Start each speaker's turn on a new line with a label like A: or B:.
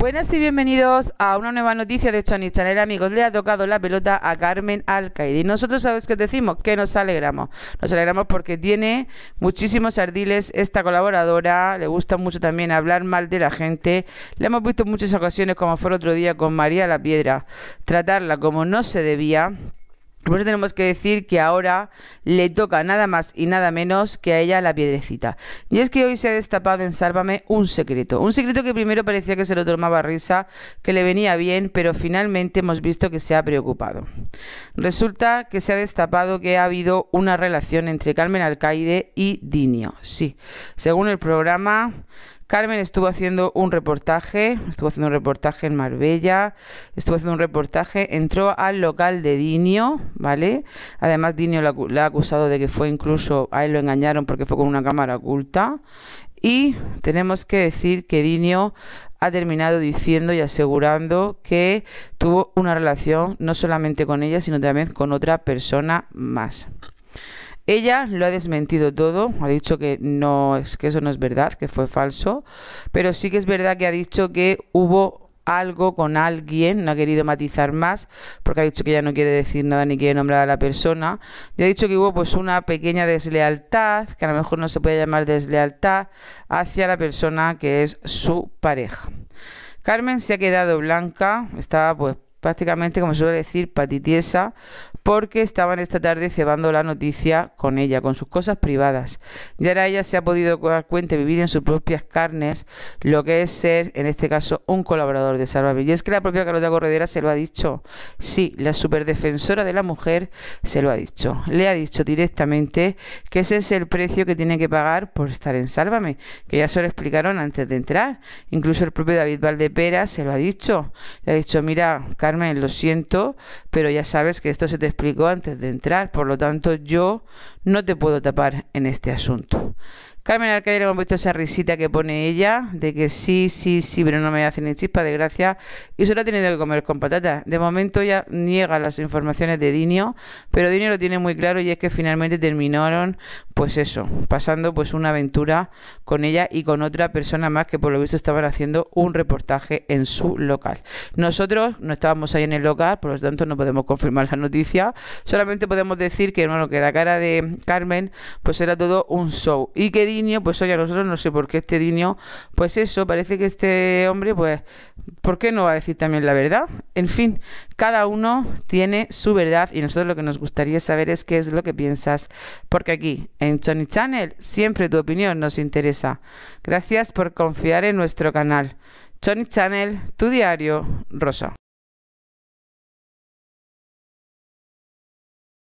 A: Buenas y bienvenidos a una nueva noticia de Sony Channel, amigos. Le ha tocado la pelota a Carmen Alcaide. Y nosotros, ¿sabes qué decimos? Que nos alegramos. Nos alegramos porque tiene muchísimos ardiles esta colaboradora. Le gusta mucho también hablar mal de la gente. Le hemos visto en muchas ocasiones, como fue el otro día con María la Piedra, tratarla como no se debía por eso tenemos que decir que ahora le toca nada más y nada menos que a ella la piedrecita. Y es que hoy se ha destapado en Sálvame un secreto. Un secreto que primero parecía que se lo tomaba risa, que le venía bien, pero finalmente hemos visto que se ha preocupado. Resulta que se ha destapado que ha habido una relación entre Carmen Alcaide y Dinio. Sí, según el programa, Carmen estuvo haciendo un reportaje, estuvo haciendo un reportaje en Marbella, estuvo haciendo un reportaje, entró al local de Dinio, ¿vale? Además, Dinio la ha acusado de que fue incluso, a él lo engañaron porque fue con una cámara oculta. Y tenemos que decir que Dinio ha terminado diciendo y asegurando que tuvo una relación no solamente con ella, sino también con otra persona más. Ella lo ha desmentido todo, ha dicho que no es que eso no es verdad, que fue falso, pero sí que es verdad que ha dicho que hubo algo con alguien, no ha querido matizar más, porque ha dicho que ya no quiere decir nada ni quiere nombrar a la persona. Y ha dicho que hubo pues una pequeña deslealtad, que a lo mejor no se puede llamar deslealtad, hacia la persona que es su pareja. Carmen se ha quedado blanca, estaba pues prácticamente, como suele decir, patitiesa, porque estaban esta tarde cebando la noticia con ella, con sus cosas privadas. Y ahora ella se ha podido dar cuenta, vivir en sus propias carnes, lo que es ser, en este caso, un colaborador de Sálvame. Y es que la propia Carlota Corredera se lo ha dicho. Sí, la superdefensora de la mujer se lo ha dicho. Le ha dicho directamente que ese es el precio que tiene que pagar por estar en Sálvame, que ya se lo explicaron antes de entrar. Incluso el propio David Valdepera se lo ha dicho. Le ha dicho, mira, lo siento, pero ya sabes que esto se te explicó antes de entrar, por lo tanto yo no te puedo tapar en este asunto. Carmen Arcadia le visto esa risita que pone ella, de que sí, sí, sí, pero no me hace ni chispa, de gracia. Y solo ha tenido que comer con patatas. De momento ella niega las informaciones de Dinio, pero Dinio lo tiene muy claro y es que finalmente terminaron, pues eso, pasando pues una aventura con ella y con otra persona más que por lo visto estaban haciendo un reportaje en su local. Nosotros no estábamos ahí en el local, por lo tanto no podemos confirmar la noticia, solamente podemos decir que, bueno, que la cara de Carmen pues era todo un show y qué diño, pues oye, a nosotros no sé por qué este diño, pues eso, parece que este hombre, pues, ¿por qué no va a decir también la verdad? En fin, cada uno tiene su verdad y nosotros lo que nos gustaría saber es qué es lo que piensas, porque aquí, en Chony Channel, siempre tu opinión nos interesa. Gracias por confiar en nuestro canal. Sony Channel, tu diario, Rosa.